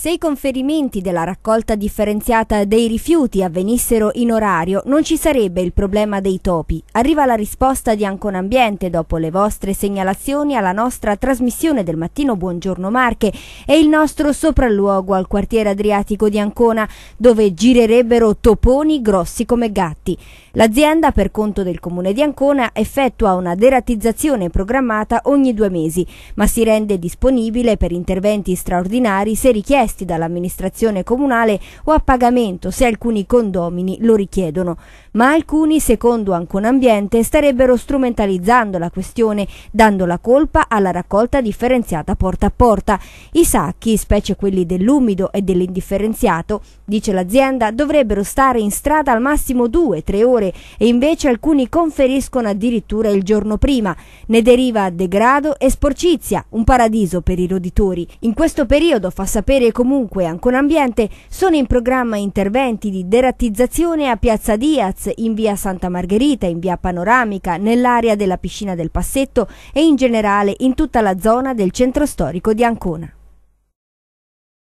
Se i conferimenti della raccolta differenziata dei rifiuti avvenissero in orario, non ci sarebbe il problema dei topi. Arriva la risposta di Ancona Ambiente dopo le vostre segnalazioni alla nostra trasmissione del mattino Buongiorno Marche e il nostro sopralluogo al quartiere adriatico di Ancona, dove girerebbero toponi grossi come gatti. L'azienda, per conto del comune di Ancona, effettua una deratizzazione programmata ogni due mesi, ma si rende disponibile per interventi straordinari se richiesto richiesti dall'amministrazione comunale o a pagamento se alcuni condomini lo richiedono ma alcuni, secondo Ancon Ambiente, starebbero strumentalizzando la questione, dando la colpa alla raccolta differenziata porta a porta. I sacchi, specie quelli dell'umido e dell'indifferenziato, dice l'azienda, dovrebbero stare in strada al massimo 2-3 ore e invece alcuni conferiscono addirittura il giorno prima. Ne deriva degrado e sporcizia, un paradiso per i roditori. In questo periodo, fa sapere comunque Ancon Ambiente, sono in programma interventi di derattizzazione a Piazza Diaz, in via Santa Margherita, in via Panoramica, nell'area della piscina del Passetto e in generale in tutta la zona del centro storico di Ancona.